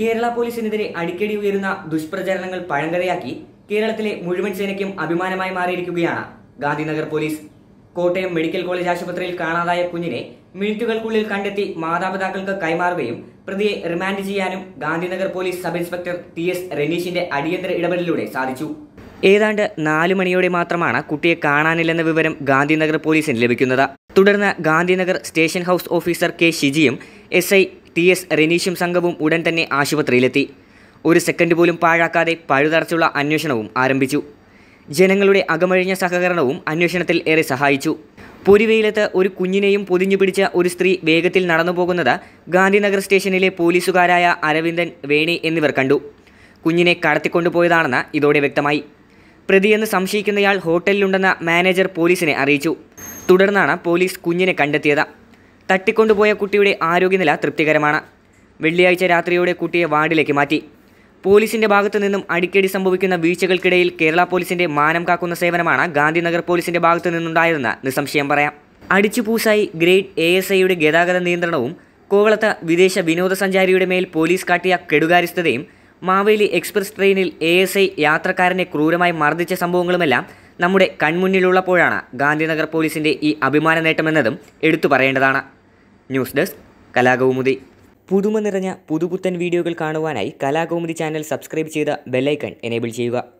കേരള പോലീസിനെതിരെ അടിക്കടി ഉയരുന്ന ദുഷ്പ്രചാരണങ്ങൾ പഴങ്കരയാക്കി കേരളത്തിലെ മുഴുവൻ സേനയ്ക്കും അഭിമാനമായി മാറിയിരിക്കുകയാണ് Gandhinagar police Kottayam medical college ആശുപത്രിയിൽ കാണാതായ കുഞ്ഞിനെ മിനിറ്റുകൾക്കുള്ളിൽ കണ്ടെത്തി മാതാപിതാക്കൾക്ക് കൈമാറുകയും പ്രതിയെ റിമാൻഡ് ചെയ്യാനും Gandhinagar police sub inspector T S രനീഷിന്റെ അടിയന്തര ഇടപെടലിലൂടെ സാധിച്ചു ഏതാണ്ട് നാലു മണിയോടെ മാത്രമാണ് കുട്ടിയെ കാണാനില്ലെന്ന വിവരം ഗാന്ധിനഗർ പോലീസിന് ലഭിക്കുന്നത് തുടർന്ന് Gandhinagar station house officer K ഷിജിയും എസ് ഐ ടി എസ് റെനീഷും സംഘവും ഉടൻ തന്നെ ആശുപത്രിയിലെത്തി ഒരു സെക്കൻഡ് പോലും പാഴാക്കാതെ പഴുതറച്ചുള്ള അന്വേഷണവും ആരംഭിച്ചു ജനങ്ങളുടെ അകമഴിഞ്ഞ സഹകരണവും അന്വേഷണത്തിൽ ഏറെ സഹായിച്ചു പൊരിവെയിലത്ത് ഒരു കുഞ്ഞിനെയും പൊതിഞ്ഞു പിടിച്ച ഒരു സ്ത്രീ വേഗത്തിൽ നടന്നു പോകുന്നത് ഗാന്ധിനഗർ സ്റ്റേഷനിലെ പോലീസുകാരായ അരവിന്ദൻ വേണി എന്നിവർ കണ്ടു കുഞ്ഞിനെ കടത്തിക്കൊണ്ടുപോയതാണെന്ന് ഇതോടെ വ്യക്തമായി പ്രതിയെന്ന് സംശയിക്കുന്നയാൾ ഹോട്ടലിലുണ്ടെന്ന മാനേജർ പോലീസിനെ അറിയിച്ചു തുടർന്നാണ് പോലീസ് കുഞ്ഞിനെ കണ്ടെത്തിയത് തട്ടിക്കൊണ്ടുപോയ കുട്ടിയുടെ ആരോഗ്യനില തൃപ്തികരമാണ് വെള്ളിയാഴ്ച രാത്രിയോടെ കുട്ടിയെ വാർഡിലേക്ക് മാറ്റി പോലീസിന്റെ ഭാഗത്തു നിന്നും അടിക്കടി സംഭവിക്കുന്ന വീഴ്ചകൾക്കിടയിൽ കേരള പോലീസിന്റെ മാനം കാക്കുന്ന സേവനമാണ് ഗാന്ധിനഗർ പോലീസിന്റെ ഭാഗത്തു നിന്നുണ്ടായതെന്ന് നിസ്സംശയം പറയാം അടിച്ചുപൂസായി ഗ്രേഡ് എ എസ് ഐയുടെ ഗതാഗത നിയന്ത്രണവും കോവളത്ത് വിദേശ വിനോദസഞ്ചാരിയുടെ മേൽ പോലീസ് കാട്ടിയ കെടുകാര്യസ്ഥതയും മാവേലി എക്സ്പ്രസ് ട്രെയിനിൽ എ എസ് ഐ യാത്രക്കാരനെ ക്രൂരമായി മർദ്ദിച്ച സംഭവങ്ങളുമെല്ലാം നമ്മുടെ കൺമുന്നിലുള്ളപ്പോഴാണ് ഗാന്ധിനഗർ പോലീസിന്റെ ഈ അഭിമാന നേട്ടമെന്നതും എടുത്തു പറയേണ്ടതാണ് ന്യൂസ് ഡെസ്ക് കലാകൗമുദി പുതുമ നിറഞ്ഞ പുതുപുത്തൻ വീഡിയോകൾ കാണുവാനായി കലാകൗമുദി ചാനൽ സബ്സ്ക്രൈബ് ചെയ്ത് ബെല്ലൈക്കൺ എനേബിൾ ചെയ്യുക